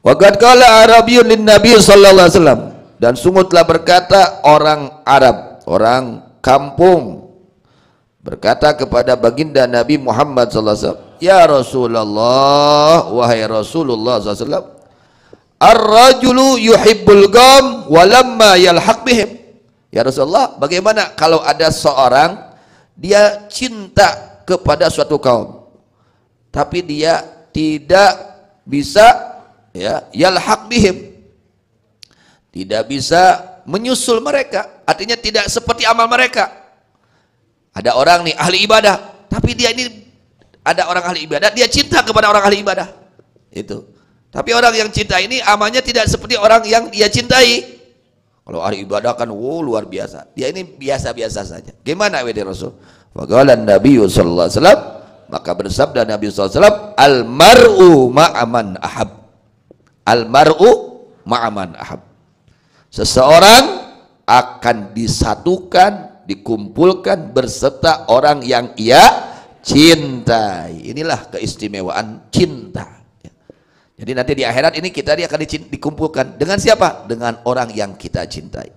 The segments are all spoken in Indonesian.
Waqad kala Arabiyyun lin Nabi sallallahu alaihi wasallam dan sungguh telah berkata orang Arab, orang kampung berkata kepada baginda Nabi Muhammad sallallahu alaihi wasallam, "Ya Rasulullah, wahai Rasulullah sallallahu alaihi wasallam, ar-rajulu yuhibbul gam walamma yalhaq bihim." Ya Rasulullah, bagaimana kalau ada seorang dia cinta kepada suatu kaum tapi dia tidak bisa ya yalhaq bihim tidak bisa menyusul mereka artinya tidak seperti amal mereka ada orang nih ahli ibadah tapi dia ini ada orang ahli ibadah dia cinta kepada orang ahli ibadah itu tapi orang yang cinta ini amalnya tidak seperti orang yang dia cintai kalau ahli ibadah kan wow luar biasa dia ini biasa-biasa saja gimana WD Rasul Fagalan Nabi Sallallahu Alaihi Wasallam maka bersabda Nabi SAW, al ma'aman ahab al mar'u ma'aman ahab seseorang akan disatukan dikumpulkan berserta orang yang ia cintai inilah keistimewaan cinta jadi nanti di akhirat ini kita dia akan dikumpulkan dengan siapa? Dengan orang yang kita cintai.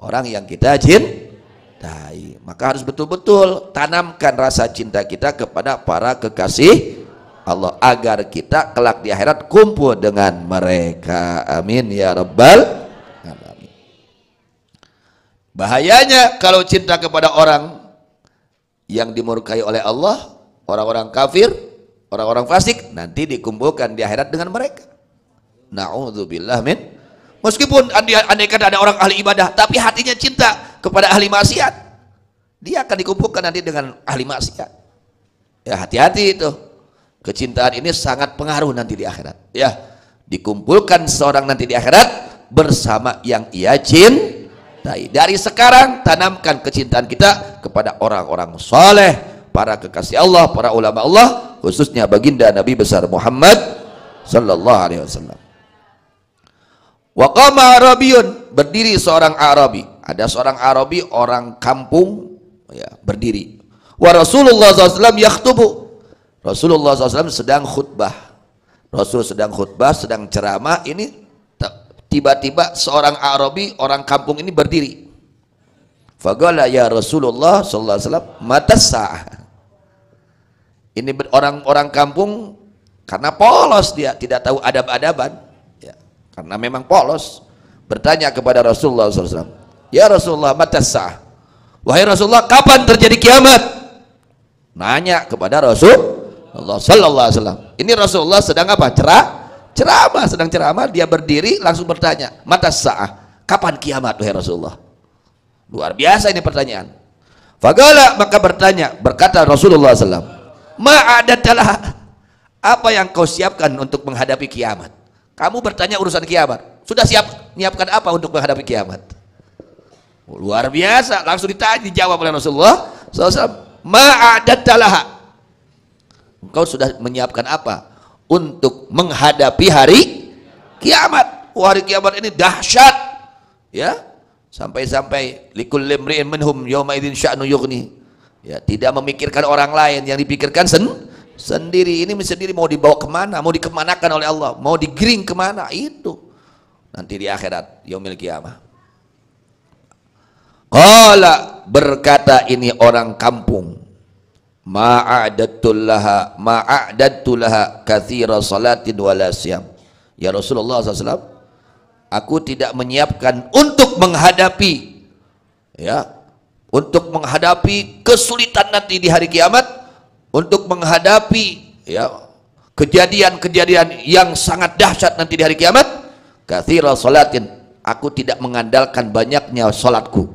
Orang yang kita cintai. Maka harus betul-betul tanamkan rasa cinta kita kepada para kekasih Allah agar kita kelak di akhirat kumpul dengan mereka amin ya rabbal alamin bahayanya kalau cinta kepada orang yang dimurkai oleh Allah orang-orang kafir orang-orang fasik nanti dikumpulkan di akhirat dengan mereka naudzubillah min meskipun andai kata ada orang ahli ibadah tapi hatinya cinta kepada ahli maksiat dia akan dikumpulkan nanti dengan ahli maksiat ya hati-hati itu Kecintaan ini sangat pengaruh nanti di akhirat. Ya, dikumpulkan seorang nanti di akhirat bersama yang ia cintai. Dari sekarang tanamkan kecintaan kita kepada orang-orang soleh, para kekasih Allah, para ulama Allah, khususnya baginda Nabi besar Muhammad sallallahu alaihi wasallam. Waqama Arabiyun, berdiri seorang Arabi. Ada seorang Arabi orang kampung ya, berdiri. Wa Rasulullah wasallam yaktubu Rasulullah SAW sedang khutbah. Rasul sedang khutbah, sedang ceramah. Ini tiba-tiba seorang Arabi, orang kampung ini berdiri. Fagala ya Rasulullah SAW, mata sah. Ini orang-orang kampung karena polos dia tidak tahu adab-adaban, ya, karena memang polos bertanya kepada Rasulullah SAW. Ya Rasulullah matasa. Wahai Rasulullah kapan terjadi kiamat? Nanya kepada Rasul Allah sallallahu alaihi wasallam. Ini Rasulullah sedang apa? Cerah ceramah, sedang ceramah dia berdiri langsung bertanya, "Mata sa'ah, kapan kiamat wahai Rasulullah?" Luar biasa ini pertanyaan. Fagala maka bertanya, berkata Rasulullah SAW, Ma'adatalah, apa yang kau siapkan untuk menghadapi kiamat? Kamu bertanya urusan kiamat, sudah siap, menyiapkan apa untuk menghadapi kiamat? Luar biasa, langsung ditanya, dijawab oleh Rasulullah SAW, Ma'adatalah, engkau sudah menyiapkan apa untuk menghadapi hari kiamat oh, hari kiamat ini dahsyat ya sampai-sampai likul limri'in minhum yawma idzin sya'nu yughni ya tidak memikirkan orang lain yang dipikirkan sen sendiri ini sendiri mau dibawa kemana mau dikemanakan oleh Allah mau digiring kemana itu nanti di akhirat yaumil kiamah Kala berkata ini orang kampung ma'adattulaha ma'adattulaha kathira salatin wala siyam ya Rasulullah SAW aku tidak menyiapkan untuk menghadapi ya untuk menghadapi kesulitan nanti di hari kiamat untuk menghadapi ya kejadian-kejadian yang sangat dahsyat nanti di hari kiamat kathira salatin aku tidak mengandalkan banyaknya salatku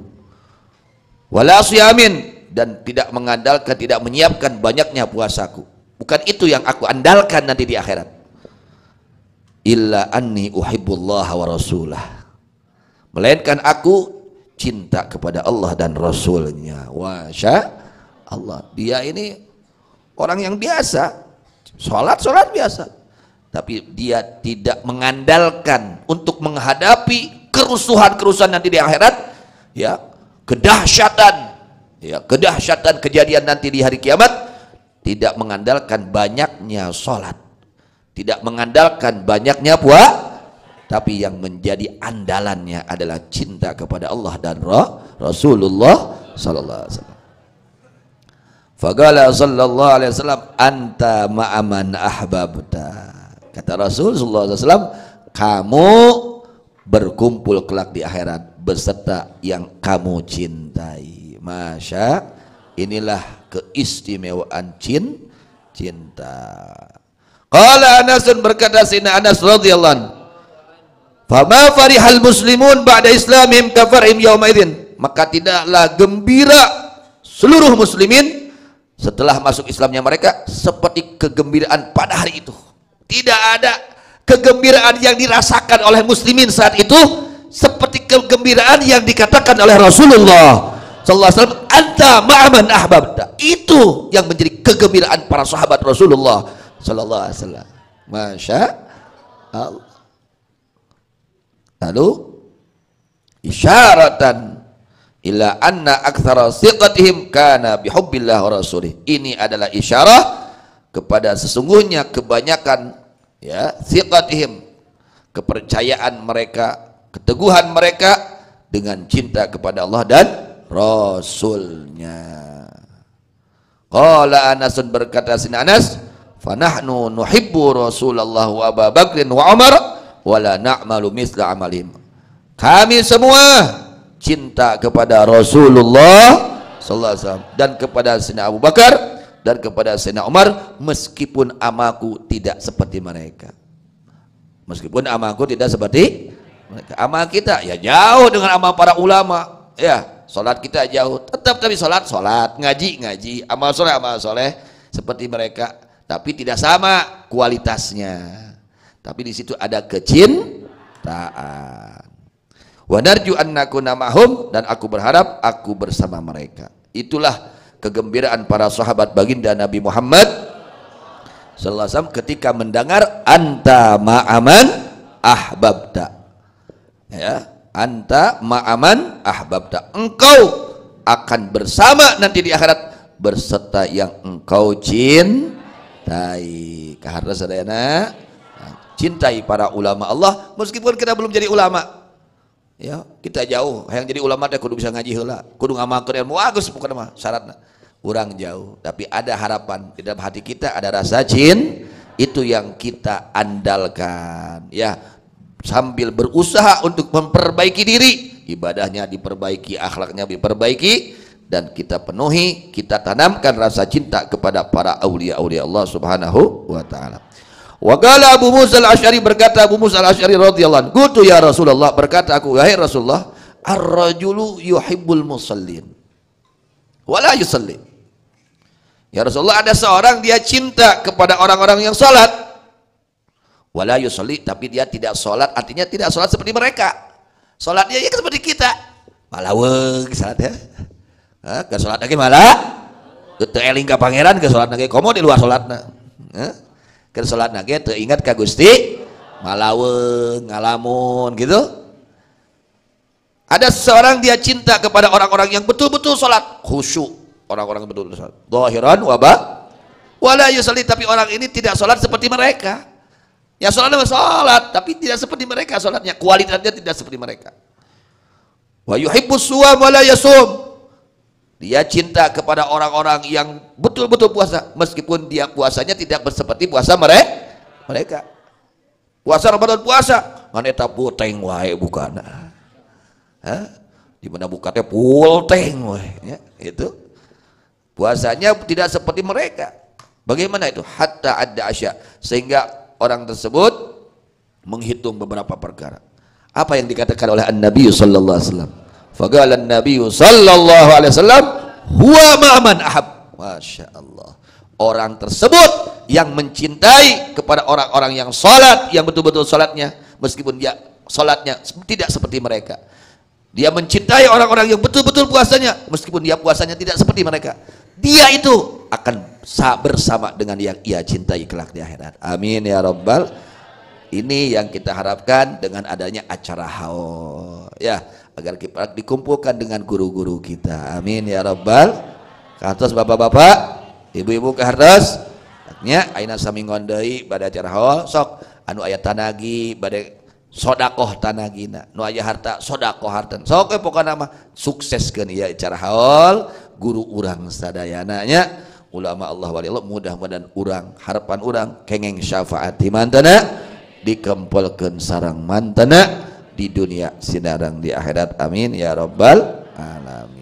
wala siyamin dan tidak mengandalkan, tidak menyiapkan banyaknya puasaku. Bukan itu yang aku andalkan nanti di akhirat. Illa anni uhibbullah wa rasulah. Melainkan aku cinta kepada Allah dan Rasulnya. Wasya Allah. Dia ini orang yang biasa. Sholat, sholat biasa. Tapi dia tidak mengandalkan untuk menghadapi kerusuhan-kerusuhan nanti di akhirat. Ya, kedahsyatan ya kedahsyatan kejadian nanti di hari kiamat tidak mengandalkan banyaknya sholat tidak mengandalkan banyaknya puasa tapi yang menjadi andalannya adalah cinta kepada Allah dan Rasulullah sallallahu alaihi wasallam. Fagala sallallahu alaihi wasallam anta ma'aman ahbabta. Kata Rasulullah sallallahu alaihi wasallam, kamu berkumpul kelak di akhirat beserta yang kamu cintai. Masya inilah keistimewaan cin, cinta. Qala Anasun berkata Sina Anas radhiyallahu Fama farihal muslimun ba'da islamim kafarim yawma Maka tidaklah gembira seluruh muslimin setelah masuk Islamnya mereka seperti kegembiraan pada hari itu. Tidak ada kegembiraan yang dirasakan oleh muslimin saat itu seperti kegembiraan yang dikatakan oleh Rasulullah sallallahu alaihi wasallam anta ma'aman ahbabta itu yang menjadi kegembiraan para sahabat Rasulullah sallallahu alaihi wasallam Masya Allah lalu isyaratan ila anna aktsara siqatihim kana bihubbillah wa rasulih ini adalah isyarah kepada sesungguhnya kebanyakan ya siqatihim kepercayaan mereka keteguhan mereka dengan cinta kepada Allah dan Rasulnya. Qala Anasun berkata sini Anas, "Fanahnu nuhibbu Rasulullah wa Abu Bakr wa Umar wala na'malu mithla amalihim." Kami semua cinta kepada Rasulullah sallallahu alaihi wasallam dan kepada Sayyidina Abu Bakar dan kepada Sayyidina Umar meskipun amalku tidak seperti mereka. Meskipun amalku tidak seperti mereka. Amal kita ya jauh dengan amal para ulama, ya Sholat kita jauh, tetap kami sholat, sholat, ngaji, ngaji, amal soleh, amal soleh, seperti mereka, tapi tidak sama kualitasnya. Tapi di situ ada kecintaan. Wadarju annakuna namahum dan aku berharap aku bersama mereka. Itulah kegembiraan para sahabat baginda Nabi Muhammad sallallahu ketika mendengar anta ma'aman ahbabta. Ya, anta ma'aman ahbabta engkau akan bersama nanti di akhirat berserta yang engkau cintai karena sadayana cintai para ulama Allah meskipun kita belum jadi ulama ya kita jauh yang jadi ulama teh kudu bisa ngaji heula kudu ngamalkeun ilmu agus bukan mah syaratna kurang jauh tapi ada harapan di dalam hati kita ada rasa cintai itu yang kita andalkan ya sambil berusaha untuk memperbaiki diri ibadahnya diperbaiki akhlaknya diperbaiki dan kita penuhi kita tanamkan rasa cinta kepada para aulia-aulia Allah Subhanahu wa taala Wakala Abu Musa al Ashari berkata Abu Musa al Ashari radhiyallahu anhu ya Rasulullah berkata aku wahai Rasulullah ar-rajulu yuhibbul musallin wala yusalli ya Rasulullah ada seorang dia cinta kepada orang-orang yang salat wala Yusoli, tapi dia tidak sholat artinya tidak sholat seperti mereka sholatnya ya kan seperti kita malah weng sholat ya ke sholat lagi malah ke eling ke pangeran ke sholat lagi komo di luar sholat na ke sholat lagi teringat ke gusti weng ngalamun gitu ada seorang dia cinta kepada orang-orang yang betul-betul sholat khusyuk orang-orang betul-betul sholat Hiran, wabah wala Yusoli, tapi orang ini tidak sholat seperti mereka Ya sholat adalah sholat, tapi tidak seperti mereka sholatnya. Kualitasnya tidak seperti mereka. Wa yuhibbus suam wala yasum. Dia cinta kepada orang-orang yang betul-betul puasa. Meskipun dia puasanya tidak seperti puasa mereka. mereka. Puasa Ramadan puasa. Mana tak puteng wae bukan. Di mana bukatnya pulteng wae. Ya, itu. Puasanya tidak seperti mereka. Bagaimana itu? Hatta ada asya. Sehingga orang tersebut menghitung beberapa perkara. Apa yang dikatakan oleh An-Nabi sallallahu alaihi wasallam? Faqala An-Nabi sallallahu alaihi wasallam, "Huwa ma'man ahab." Masya Allah. Orang tersebut yang mencintai kepada orang-orang yang salat, yang betul-betul salatnya meskipun dia salatnya tidak seperti mereka. Dia mencintai orang-orang yang betul-betul puasanya, meskipun dia puasanya tidak seperti mereka. Dia itu akan bersama dengan yang ia cintai kelak di akhirat. Amin ya Rabbal. Ini yang kita harapkan dengan adanya acara haul. Ya, agar kita dikumpulkan dengan guru-guru kita. Amin ya Rabbal. Kantos bapak-bapak, ibu-ibu kehartas. Ya, aina Ngondai pada acara haul. Sok, anu ayat tanagi, pada sodakoh tanah nu aya harta sodakoh hartan sok pokokna nama sukseskeun ya cara haul guru urang sadayana nya ulama Allah wali Allah mudah-mudahan urang harapan urang kengeng syafaat di mantana dikempelkeun sarang mantana di dunia sinarang di akhirat amin ya rabbal alamin